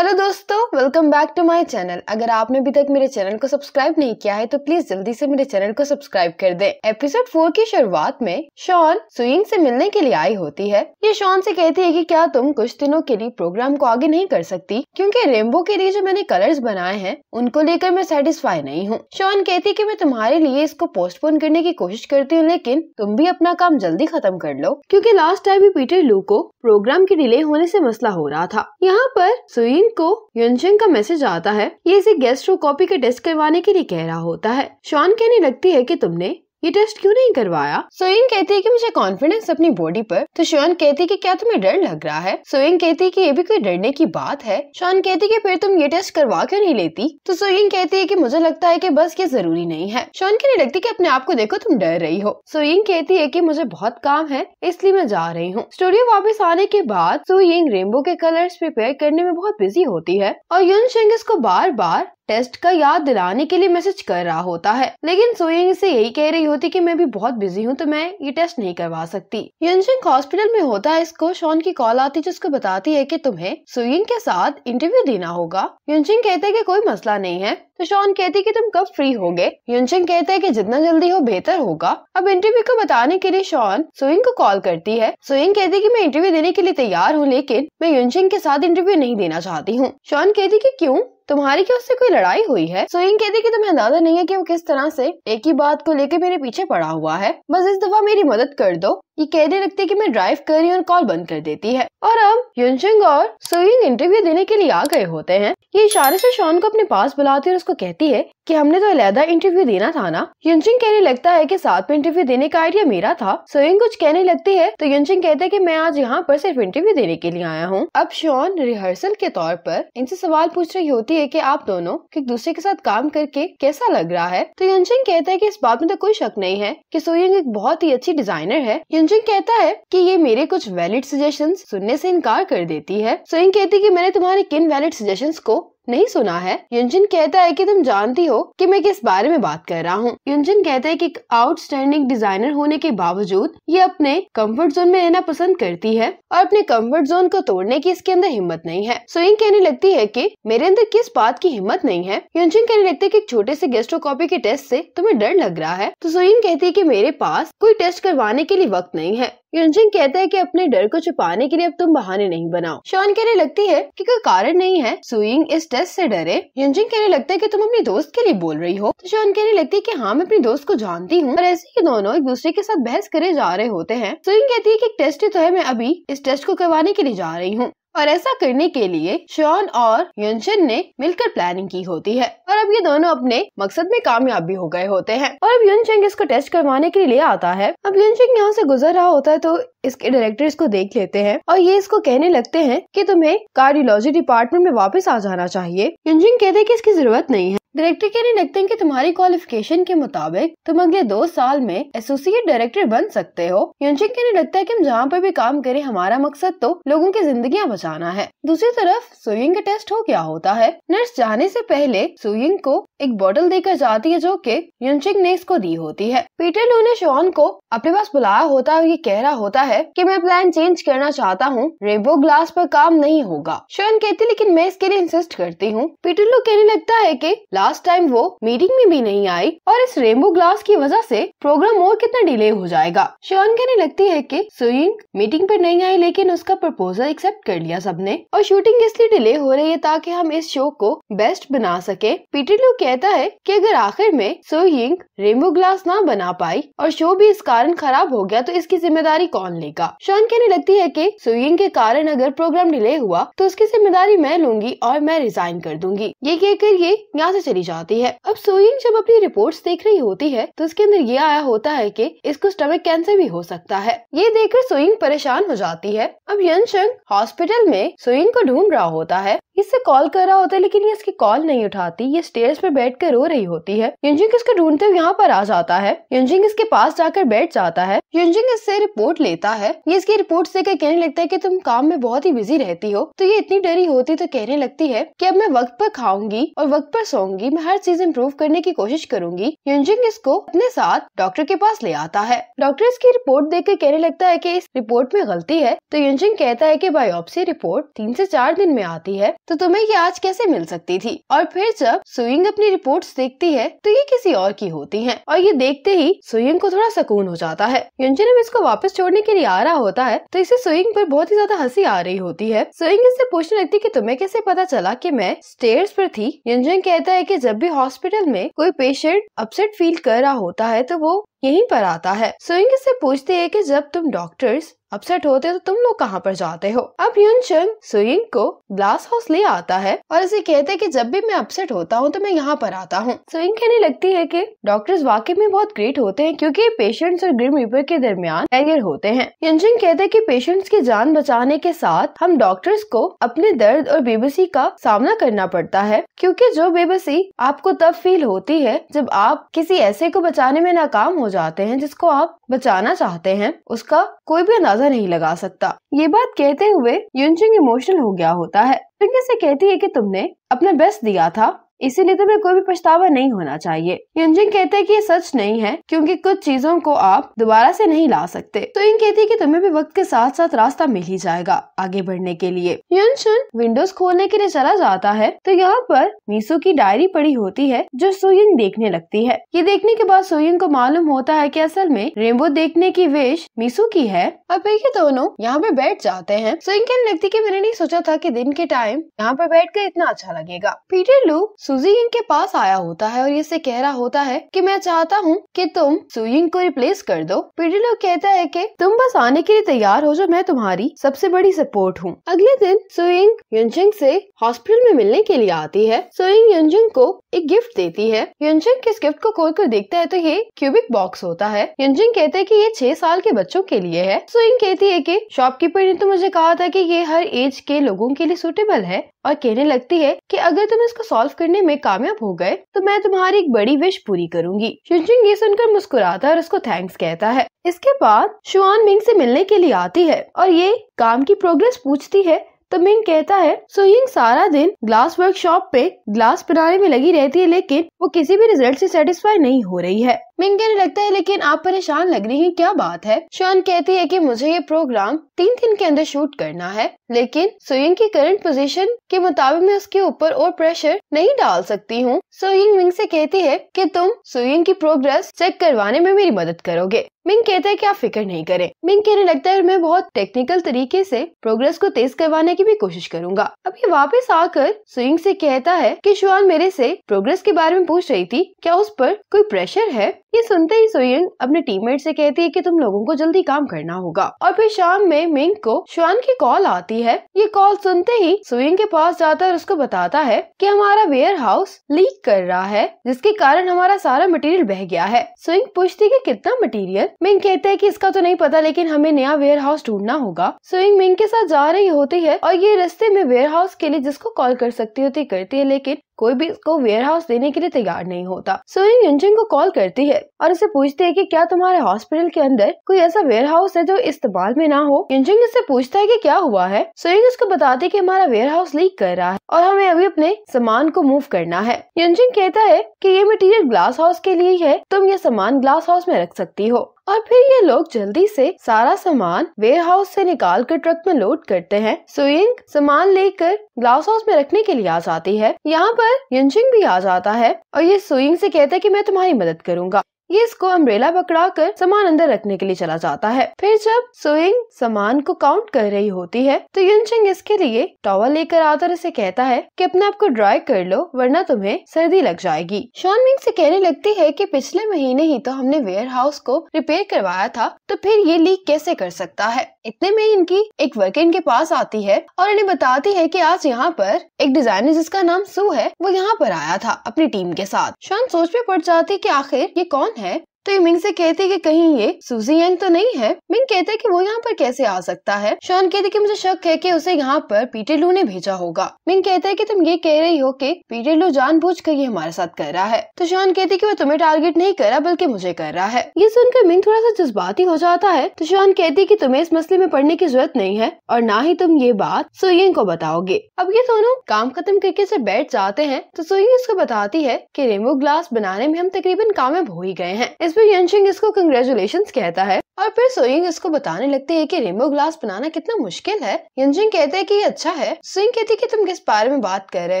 hello दोस्तों welcome back to my channel अगर आपने अभी तक मेरे चैनल को सब्सक्राइब नहीं किया है तो प्लीज जल्दी से मेरे चैनल को सब्सक्राइब कर दें एपिसोड फोर की शुरुआत में शॉन सुइंग से मिलने के लिए आई होती है ये शॉन से कहती है कि क्या तुम कुछ दिनों के लिए प्रोग्राम को आगे नहीं कर सकती क्यूँकी रेनबो के लिए जो मैंने कलर्स बनाए हैं उनको लेकर मैं सेटिस्फाई नहीं हूँ शॉन कहती की मैं तुम्हारे लिए इसको पोस्टपोन करने की कोशिश करती हूँ लेकिन तुम भी अपना काम जल्दी खत्म कर लो क्यूँकी लास्ट टाइम भी पीटर लू को प्रोग्राम के डिले होने ऐसी मसला हो रहा था यहाँ पर सुइंग को यंजन का मैसेज आता है ये इसे कॉपी के टेस्ट करवाने के लिए कह रहा होता है शॉन कहने लगती है कि तुमने ये टेस्ट क्यों नहीं करवाया सोइंग कहती है कि मुझे कॉन्फिडेंस अपनी बॉडी पर तो शोन कहती है कि क्या तुम्हें डर लग रहा है सोइंग कहती है कि ये भी कोई डरने की बात है शोन कहती है कि फिर तुम ये टेस्ट करवा क्यों नहीं लेती तो सोइंग कहती है कि मुझे लगता है कि बस ये जरूरी नहीं है शॉन कहने लगती की अपने आप को देखो तुम डर रही हो सोइंग कहती है की मुझे बहुत काम है इसलिए मैं जा रही हूँ स्टूडियो वापिस आने के बाद सोइंग रेनबो के कलर प्रिपेयर करने में बहुत बिजी होती है और युन शेंग इसको बार बार टेस्ट का याद दिलाने के लिए मैसेज कर रहा होता है लेकिन सोयंग से यही कह रही होती कि मैं भी बहुत बिजी हूँ तो मैं ये टेस्ट नहीं करवा सकती यंशिंग हॉस्पिटल में होता है इसको शॉन की कॉल आती जिसको बताती है कि तुम्हें सोयंग के साथ इंटरव्यू देना होगा यंशिंग कहते हैं कि कोई मसला नहीं है तो शॉन कहती है कि तुम कब फ्री हो गए युनशिंग कहते हैं कि जितना जल्दी हो बेहतर होगा अब इंटरव्यू को बताने के लिए शॉन सोइंग को कॉल करती है सोइंग कहती है कि मैं इंटरव्यू देने के लिए तैयार हूँ लेकिन मैं युनशिंग के साथ इंटरव्यू नहीं देना चाहती हूँ शॉन कहती कि क्यों तुम्हारी क्या उससे कोई लड़ाई हुई है सोइन कहती कि तुम्हें अंदाजा नहीं है कि वो किस तरह से एक ही बात को लेकर मेरे पीछे पड़ा हुआ है बस इस दफा मेरी मदद कर दो ये कहने लगती है कि मैं ड्राइव कर रही हूँ और कॉल बंद कर देती है और अब युनशंग और सुइंग इंटरव्यू देने के लिए आ गए होते हैं ये इशारे से शॉन को अपने पास बुलाती है और उसको कहती है कि हमने तो अलहदा इंटरव्यू देना था ना युनशिंग कहने लगता है कि साथ में इंटरव्यू देने का आइडिया मेरा था सुइंग कुछ कहने लगती है तो युनशिंग कहते हैं की मैं आज यहाँ पर सिर्फ इंटरव्यू देने के लिए आया हूँ अब शॉन रिहर्सल के तौर पर इनसे सवाल पूछ रही होती है की आप दोनों एक दूसरे के साथ काम करके कैसा लग रहा है तो युनशिंग कहते हैं की इस बात में तो कोई शक नहीं है की सुइंग एक बहुत ही अच्छी डिजाइनर है संजय कहता है कि ये मेरे कुछ वैलिड सजेशन सुनने से इनकार कर देती है सोइंग कहती कि मैंने तुम्हारे किन वैलिड सजेशन को नहीं सुना है युजिन कहता है कि तुम जानती हो कि मैं किस बारे में बात कर रहा हूँ युजिन कहता है कि एक आउटस्टैंडिंग डिजाइनर होने के बावजूद ये अपने कंफर्ट जोन में रहना पसंद करती है और अपने कंफर्ट जोन को तोड़ने की इसके अंदर हिम्मत नहीं है सोइंग कहने लगती है कि मेरे अंदर किस बात की हिम्मत नहीं है युजिन कहने लगती है की छोटे छोटे से कॉपी के टेस्ट ऐसी तुम्हें डर लग रहा है तो सोइंग कहती है की मेरे पास कोई टेस्ट करवाने के लिए वक्त नहीं है युनजिन कहते हैं कि अपने डर को छुपाने के लिए अब तुम बहाने नहीं बनाओ शॉन कहने लगती है कि कोई कारण नहीं है सुइंग इस टेस्ट से डरे युनजिन कहने लगता है कि तुम अपने दोस्त के लिए बोल रही हो तो शॉन कहने लगती है कि हाँ मैं अपने दोस्त को जानती हूँ और ऐसे ही दोनों एक दूसरे के साथ बहस करे जा रहे होते हैं सुइंग कहती है की टेस्ट ही तो है मैं अभी इस टेस्ट को करवाने के लिए जा रही हूँ और ऐसा करने के लिए शॉन और युनशन ने मिलकर प्लानिंग की होती है और अब ये दोनों अपने मकसद में कामयाब भी हो गए होते हैं और अब युनशंग इसको टेस्ट करवाने के लिए आता है अब युनशंग यहाँ से गुजर रहा होता है तो इसके डायरेक्टर इसको देख लेते हैं और ये इसको कहने लगते हैं कि तुम्हें कार्डियोलॉजी डिपार्टमेंट में वापस आ जाना चाहिए युनजिंग कहते हैं कि इसकी जरूरत नहीं है डायरेक्टर कहने लगते हैं कि तुम्हारी क्वालिफिकेशन के मुताबिक तुम अगले दो साल में एसोसिएट डायरेक्टर बन सकते हो यूजिंग कहने लगता है कि हम जहाँ पर भी काम करें हमारा मकसद तो लोगों की जिंदगी बचाना है दूसरी तरफ सुइंग का टेस्ट हो क्या होता है नर्स जाने से पहले सुइंग को एक बोतल देकर जाती है जो कि युनचिंग ने इसको दी होती है पीटर लू ने शॉन को अपने पास बुलाया होता है और ये कह रहा होता है कि मैं प्लान चेंज करना चाहता हूँ रेबो ग्लास पर काम नहीं होगा शॉन कहती लेकिन मैं इसके लिए इंसिस्ट करती हूँ पीटर लू कहने लगता है कि लास्ट टाइम वो मीटिंग में भी नहीं आई और इस रेनबो ग्लास की वजह से प्रोग्राम और कितना डिले हो जाएगा शॉन कहने लगती है कि सुइंग मीटिंग पर नहीं आई लेकिन उसका प्रपोजल एक्सेप्ट कर लिया सबने और शूटिंग इसलिए डिले हो रही है ताकि हम इस शो को बेस्ट बना सके पीटर लू कह कहता है कि अगर आखिर में यिंग रेमो ग्लास ना बना पाई और शो भी इस कारण खराब हो गया तो इसकी जिम्मेदारी कौन लेगा शॉन कहने लगती है कि यिंग के कारण अगर प्रोग्राम डिले हुआ तो उसकी जिम्मेदारी मैं लूंगी और मैं रिजाइन कर दूंगी ये कहकर ये यहाँ से चली जाती है अब सोयिंग जब अपनी रिपोर्ट देख रही होती है तो उसके अंदर ये आया होता है की इसको स्टमक कैंसर भी हो सकता है ये देखकर सोइंग परेशान हो जाती है अब यंग हॉस्पिटल में सोइंग को ढूंढ रहा होता है इससे कॉल कर रहा होता है लेकिन ये इसकी कॉल नहीं उठाती ये स्टेज पर बैठ कर रो रही होती है यंजिंग इसको ढूंढते हुए यहाँ पर आ जाता है यंजिंग इसके पास जाकर बैठ जाता है यंजिंग इससे रिपोर्ट लेता है ये इसकी रिपोर्ट से कहने लगता है की तुम काम में बहुत ही बिजी रहती हो तो ये इतनी डरी होती तो कहने लगती है की अब मैं वक्त पर खाऊंगी और वक्त पर सोऊंगी मैं हर चीज इम्प्रूव करने की कोशिश करूंगी यंजिंग इसको अपने साथ डॉक्टर के पास ले आता है डॉक्टर इसकी रिपोर्ट देख कर कहने लगता है की इस रिपोर्ट में गलती है तो यंजिंग कहता है की बायोप्सी रिपोर्ट तीन से चार दिन में आती है तो तुम्हें ये आज कैसे मिल सकती थी और फिर जब सुइंग अपनी की रिपोर्ट्स देखती है तो ये किसी और की होती हैं और ये देखते ही सुयंग को थोड़ा सुकून हो जाता है युंजन अब इसको वापस छोड़ने के लिए आ रहा होता है तो इसे सुइंग पर बहुत ही ज्यादा हंसी आ रही होती है सुइंग इससे पूछने लगती की तुम्हें कैसे पता चला कि मैं स्टेयर्स पर थी युंजन कहता है कि जब भी हॉस्पिटल में कोई पेशेंट अपसेट फील कर रहा होता है तो वो यहीं पर आता है सुइंग से पूछते है कि जब तुम डॉक्टर्स अपसेट होते हो तो तुम लोग कहाँ पर जाते हो अब यून चंग सुइंग को ग्लास हाउस ले आता है और उसे कहते हैं कि जब भी मैं अपसेट होता हूँ तो मैं यहाँ पर आता हूँ सुइंग कहने लगती है कि डॉक्टर्स वाकई में बहुत ग्रेट होते हैं क्योंकि पेशेंट्स और ग्रिम रीपर के दरमियान एगर होते हैं चंग कहते हैं कि पेशेंट्स की जान बचाने के साथ हम डॉक्टर्स को अपने दर्द और बेबसी का सामना करना पड़ता है क्योंकि जो बेबसी आपको तब फील होती है जब आप किसी ऐसे को बचाने में नाकाम हो जाते हैं जिसको आप बचाना चाहते हैं उसका कोई भी अंदाजा नहीं लगा सकता ये बात कहते हुए युनचिंग इमोशनल हो गया होता है पिंकी से कहती है कि तुमने अपना बेस्ट दिया था इसीलिए तुम्हें तो कोई भी पछतावा नहीं होना चाहिए यंजिन कहते हैं कि ये सच नहीं है क्योंकि कुछ चीजों को आप दोबारा से नहीं ला सकते तो इन कहती है कि तुम्हें भी वक्त के साथ साथ रास्ता मिल ही जाएगा आगे बढ़ने के लिए युनशुन विंडोज खोलने के लिए चला जाता है तो यहाँ पर मीसू की डायरी पड़ी होती है जो सुयिन देखने लगती है ये देखने के बाद सुयिन को मालूम होता है की असल में रेनबो देखने की वेश मीसू की है अब ये दोनों यहाँ पे बैठ जाते हैं सुयिन कहने लगती की मैंने नहीं सोचा था की दिन के टाइम यहाँ पे बैठ कर इतना अच्छा लगेगा पीटर लू सुजिंग के पास आया होता है और इसे कह रहा होता है कि मैं चाहता हूँ कि तुम सुइंग को रिप्लेस कर दो पिडिलो कहता है कि तुम बस आने के लिए तैयार हो जो मैं तुम्हारी सबसे बड़ी सपोर्ट हूँ अगले दिन सुइंग युनजिंग से हॉस्पिटल में मिलने के लिए आती है सुइंग युनजिंग को एक गिफ्ट देती है युनजिंग इस गिफ्ट को खोल कर देखता है तो ये क्यूबिक बॉक्स होता है युनजिंग कहते हैं की ये छह साल के बच्चों के लिए है सुइंग कहती है की शॉपकीपर ने तो मुझे कहा था की ये हर एज के लोगों के लिए सुटेबल है और कहने लगती है कि अगर तुम इसको सॉल्व करने में कामयाब हो गए तो मैं तुम्हारी एक बड़ी विश पूरी करूंगी शुजिंग ये सुनकर मुस्कुराता है और उसको थैंक्स कहता है इसके बाद शुआन मिंग से मिलने के लिए आती है और ये काम की प्रोग्रेस पूछती है तो मिंग कहता है सोयिंग सारा दिन ग्लास वर्कशॉप पे ग्लास बनाने में लगी रहती है लेकिन वो किसी भी रिजल्ट से सेटिस्फाई नहीं हो रही है मिंग कहने लगता है लेकिन आप परेशान लग रही हैं क्या बात है शान कहती है कि मुझे ये प्रोग्राम तीन दिन के अंदर शूट करना है लेकिन सोयिंग की करंट पोजीशन के मुताबिक मैं उसके ऊपर और प्रेशर नहीं डाल सकती हूँ सोयिंग मिंग से कहती है कि तुम सोयिंग की प्रोग्रेस चेक करवाने में मेरी मदद करोगे मिंग कहते है कि आप फिक्र नहीं करें मिंग कहने लगता है मैं बहुत टेक्निकल तरीके से प्रोग्रेस को तेज करवाने की भी कोशिश करूंगा अभी वापिस वापस आकर सुइंग से कहता है कि शुआन मेरे से प्रोग्रेस के बारे में पूछ रही थी क्या उस पर कोई प्रेशर है ये सुनते ही सोयन अपने टीममेट से कहती है कि तुम लोगों को जल्दी काम करना होगा और फिर शाम में मिंग को श्वान की कॉल आती है ये कॉल सुनते ही सोयन के पास जाता है और उसको बताता है कि हमारा वेयर हाउस लीक कर रहा है जिसके कारण हमारा सारा मटेरियल बह गया है सोयंग पूछती कि कितना मटेरियल मिंग कहते हैं की इसका तो नहीं पता लेकिन हमें नया वेयर हाउस ढूंढना होगा सोयंग मिंग के साथ जा रही होती है और ये रस्ते में वेयर हाउस के लिए जिसको कॉल कर सकती होती करती है लेकिन कोई भी इसको वेयर हाउस देने के लिए तैयार नहीं होता सोनी युनजिंग को कॉल करती है और उसे पूछती है कि क्या तुम्हारे हॉस्पिटल के अंदर कोई ऐसा वेयर हाउस है जो इस्तेमाल में ना हो युनजिंग इससे पूछता है कि क्या हुआ है सोनी उसको बताती है कि हमारा वेयर हाउस लीक कर रहा है और हमें अभी अपने सामान को मूव करना है युनजिंग कहता है की ये मटीरियल ग्लास हाउस के लिए है तुम ये सामान ग्लास हाउस में रख सकती हो और फिर ये लोग जल्दी से सारा सामान वेयर हाउस से निकाल कर ट्रक में लोड करते हैं सुइंग सामान लेकर ग्लास हाउस में रखने के लिए आ जाती है यहाँ पर यंजिंग भी आ जाता है और ये सुइंग से कहता है कि मैं तुम्हारी मदद करूंगा ये इसको अम्ब्रेला पकड़ा कर सामान अंदर रखने के लिए चला जाता है फिर जब सोइंग सामान को काउंट कर रही होती है तो युनचिंग इसके लिए टॉवल लेकर आता और उसे कहता है कि अपने आप को ड्राई कर लो वरना तुम्हें सर्दी लग जाएगी शॉन मिंग से कहने लगती है कि पिछले महीने ही तो हमने वेयर हाउस को रिपेयर करवाया था तो फिर ये लीक कैसे कर सकता है इतने में इनकी एक वर्कर इनके पास आती है और इन्हें बताती है की आज यहाँ पर एक डिजाइनर जिसका नाम सू है वो यहाँ पर आया था अपनी टीम के साथ शॉन सोच में पड़ जाती की आखिर ये कौन है तो ये मिंग से कहते कि कहीं ये सुजी यंग तो नहीं है मिंग कहते कि वो यहाँ पर कैसे आ सकता है शॉन कहते कि मुझे शक है कि उसे यहाँ पर पीटर लू ने भेजा होगा मिंग कहते है कि तुम ये कह रही हो कि पीटर लू कर ये हमारे साथ कर रहा है तो शॉन कहते कि वो तुम्हें टारगेट नहीं कर रहा बल्कि मुझे कर रहा है ये सुनकर मिंग थोड़ा सा जज्बाती हो जाता है तो शॉन कहती की तुम्हें इस मसले में पढ़ने की जरूरत नहीं है और न ही तुम ये बात सुइंग को बताओगे अब ये दोनों काम खत्म करके ऐसी बैठ जाते हैं तो सुइंग इसको बताती है की रेमो ग्लास बनाने में हम तकरीबन कामयाब हो ही गए हैं इस पर यंशिंग इसको कंग्रेचुलेशन कहता है और फिर सोइंग इसको बताने लगती है कि रेनबो ग्लास बनाना कितना मुश्किल है यंजुंग कहते हैं कि ये अच्छा है सोइंग कहती है कि तुम किस बारे में बात कर रहे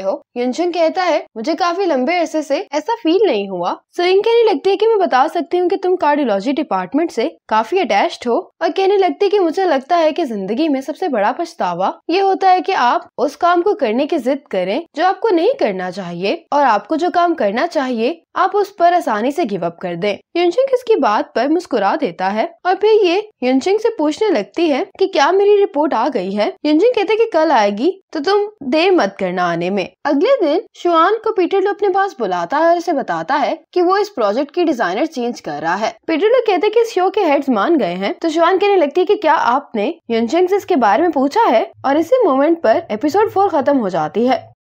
हो यंजुंग कहता है मुझे काफी लंबे अरसे से ऐसा फील नहीं हुआ सोइंग कहने लगती है कि मैं बता सकती हूँ कि तुम कार्डियोलॉजी डिपार्टमेंट से काफी अटैच्ड हो और कहने लगती है कि मुझे लगता है कि जिंदगी में सबसे बड़ा पछतावा ये होता है कि आप उस काम को करने की जिद करें जो आपको नहीं करना चाहिए और आपको जो काम करना चाहिए आप उस पर आसानी से गिव अप कर दें युनशिंग इसकी बात पर मुस्कुरा देता है और और फिर ये यंजिंग से पूछने लगती है कि क्या मेरी रिपोर्ट आ गई है यंजिंग कहते कि कल आएगी तो तुम देर मत करना आने में अगले दिन शुआन को पीटर लो अपने पास बुलाता है और उसे बताता है कि वो इस प्रोजेक्ट की डिजाइनर चेंज कर रहा है पीटर लो कहते कि इस शो के हेड्स मान गए हैं तो शुआन कहने लगती है कि क्या आपने यंजिंग से इसके बारे में पूछा है और इसी मोमेंट पर एपिसोड फोर खत्म हो जाती है